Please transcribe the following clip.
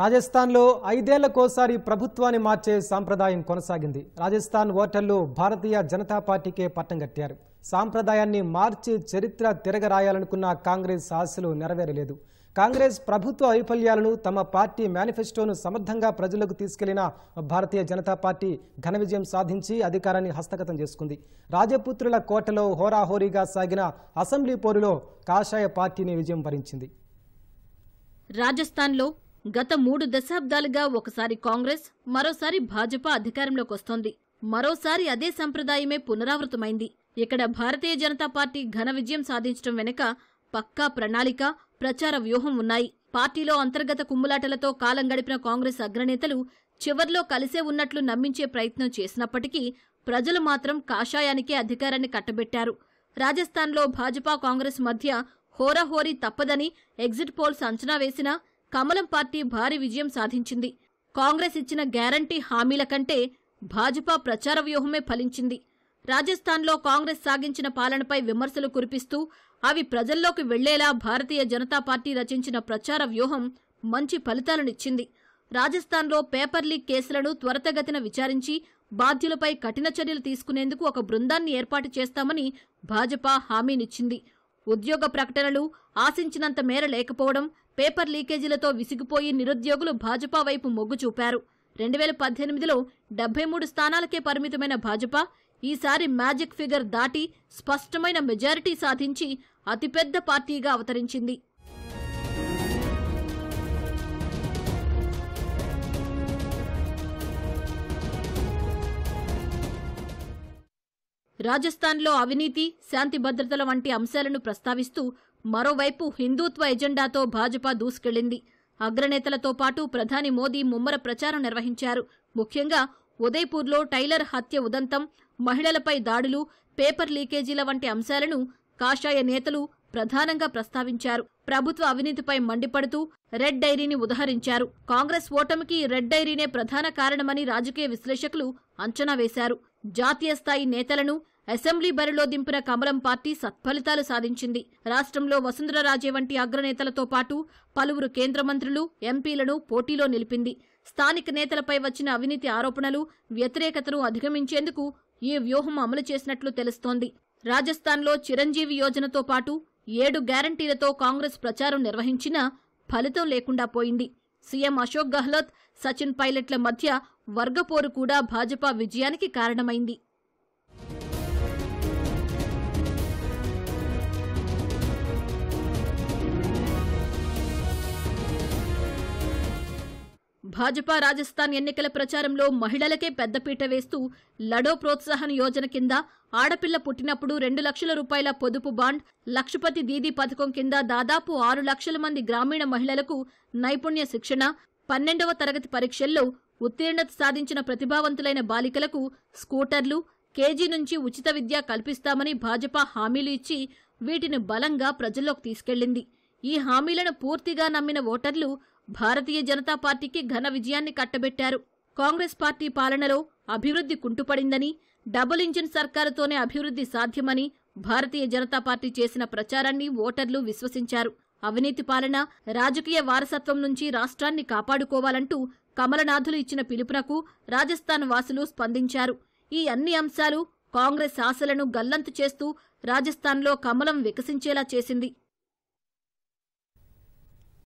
రాజస్థాన్లో ఐదేళ్లకోసారి ప్రభుత్వాన్ని మార్చే సాంప్రదాయం కొనసాగింది రాజస్థాన్ ఓటర్లు భారతీయ జనతా పార్టీకే పట్టం కట్టారు సాంప్రదాయాన్ని మార్చి చరిత్ర తిరగరాయాలనుకున్న కాంగ్రెస్ ఆశలు నెరవేరలేదు కాంగ్రెస్ ప్రభుత్వ వైఫల్యాలను తమ పార్టీ మేనిఫెస్టోను సమర్థంగా ప్రజలకు తీసుకెళ్లిన భారతీయ జనతా పార్టీ ఘన విజయం సాధించి అధికారాన్ని హస్తగతం చేసుకుంది రాజపుత్రుల కోటలో హోరాహోరీగా సాగిన అసెంబ్లీ పోరులో కాషాయ పార్టీని విజయం భరించింది రాజస్థాన్లో గత మూడు దశాబ్దాలుగా ఒకసారి కాంగ్రెస్ మరోసారి భాజపా అధికారంలోకి వస్తోంది మరోసారి అదే సంప్రదాయమే పునరావృతమైంది ఇక్కడ భారతీయ జనతా పార్టీ ఘన విజయం సాధించడం వెనుక పక్కా ప్రణాళిక ప్రచార వ్యూహం ఉన్నాయి పార్టీలో అంతర్గత కుమ్ములాటలతో కాలం గడిపిన కాంగ్రెస్ అగ్రనేతలు చివర్లో కలిసే ఉన్నట్లు నమ్మించే ప్రయత్నం చేసినప్పటికీ ప్రజలు మాత్రం కాషాయానికే అధికారాన్ని కట్టబెట్టారు రాజస్థాన్లో భాజపా కాంగ్రెస్ మధ్య హోరాహోరీ తప్పదని ఎగ్జిట్ పోల్స్ అంచనా వేసినా కమలం పార్టీ భారీ విజయం సాధించింది కాంగ్రెస్ ఇచ్చిన గ్యారంటీ హామీల కంటే భాజపా ప్రచార వ్యూహమే ఫలించింది రాజస్థాన్లో కాంగ్రెస్ సాగించిన పాలనపై విమర్శలు కురిపిస్తూ అవి ప్రజల్లోకి వెళ్లేలా భారతీయ జనతా పార్టీ రచించిన ప్రచార వ్యూహం మంచి ఫలితాలనిచ్చింది రాజస్థాన్లో పేపర్ లీక్ కేసులను త్వరతగతిన విచారించి బాధ్యులపై కఠిన చర్యలు తీసుకునేందుకు ఒక బృందాన్ని ఏర్పాటు చేస్తామని భాజపా హామీనిచ్చింది ఉద్యోగ ప్రకటనలు ఆశించినంత మేర లేకపోవడం పేపర్ లీకేజీలతో విసిగిపోయి నిరుద్యోగులు భాజపా వైపు మొగ్గు చూపారు రెండు వేల పద్దెనిమిదిలో డెబ్బై మూడు స్థానాలకే పరిమితమైన భాజపా ఈసారి మ్యాజిక్ ఫిగర్ దాటి స్పష్టమైన మెజారిటీ సాధించి అతిపెద్ద పార్టీగా అవతరించింది రాజస్థాన్లో అవినీతి శాంతి భద్రతల వంటి అంశాలను ప్రస్తావిస్తూ మరోవైపు హిందూత్వ ఎజెండాతో భాజపా దూసుకెళ్లింది అగ్రనేతలతో పాటు ప్రధాని మోదీ ముమ్మర ప్రచారం నిర్వహించారు ముఖ్యంగా ఉదయ్పూర్లో టైలర్ హత్య ఉదంతం మహిళలపై దాడులు పేపర్ లీకేజీల వంటి అంశాలను కాషాయ నేతలు ప్రధానంగా ప్రస్తావించారు ప్రభుత్వ అవినీతిపై మండిపడుతూ రెడ్ డైరీని ఉదహరించారు కాంగ్రెస్ ఓటమికి రెడ్ డైరీనే ప్రధాన కారణమని రాజకీయ విశ్లేషకులు అంచనా వేశారు జాతీయ స్థాయి నేతలను అసెంబ్లీ బరిలో దింపిన కమలం పార్టీ సత్ఫలితాలు సాధించింది రాష్ట్రంలో వసుంధర రాజే వంటి అగ్రనేతలతో పాటు పలువురు కేంద్ర మంత్రులు ఎంపీలను పోటీలో నిలిపింది స్థానిక నేతలపై వచ్చిన అవినీతి ఆరోపణలు వ్యతిరేకతను అధిగమించేందుకు ఈ వ్యూహం అమలు చేసినట్లు తెలుస్తోంది రాజస్థాన్లో చిరంజీవి యోజనతో పాటు ఏడు గ్యారంటీలతో కాంగ్రెస్ ప్రచారం నిర్వహించినా ఫలితం లేకుండా పోయింది సీఎం అశోక్ గెహ్లోత్ సచిన్ పైలట్ల మధ్య వర్గపోరు కూడా భాజపా విజయానికి కారణమైంది భాజపా రాజస్థాన్ ఎన్నికల ప్రచారంలో మహిళలకే పెద్దపీట వేస్తూ లడో ప్రోత్సాహన యోజన కింద ఆడపిల్ల పుట్టినప్పుడు రెండు లక్షల రూపాయల పొదుపు బాండ్ లక్షపతి దీదీ పథకం కింద దాదాపు ఆరు లక్షల మంది గ్రామీణ మహిళలకు నైపుణ్య శిక్షణ పన్నెండవ తరగతి పరీక్షల్లో ఉత్తీర్ణత సాధించిన ప్రతిభావంతులైన బాలికలకు స్కూటర్లు కేజీ నుంచి ఉచిత విద్య కల్పిస్తామని భాజపా హామీలు ఇచ్చి వీటిని బలంగా ప్రజల్లోకి తీసుకెళ్లింది ఈ హామీలను పూర్తిగా నమ్మిన ఓటర్లు భారతీయ జనతా పార్టీకి ఘన విజయాన్ని కట్టబెట్టారు కాంగ్రెస్ పార్టీ పాలనలో అభివృద్ధి కుంటుపడిందని డబుల్ ఇంజిన్ సర్కారుతోనే అభివృద్ధి సాధ్యమని భారతీయ జనతా పార్టీ చేసిన ప్రచారాన్ని ఓటర్లు విశ్వసించారు అవినీతి పాలన రాజకీయ వారసత్వం నుంచి రాష్ట్రాన్ని కాపాడుకోవాలంటూ కమలనాథులు ఇచ్చిన పిలుపునకు రాజస్థాన్ వాసులు స్పందించారు ఈ అన్ని అంశాలు కాంగ్రెస్ ఆశలను గల్లంతు చేస్తూ రాజస్థాన్లో కమలం వికసించేలా చేసింది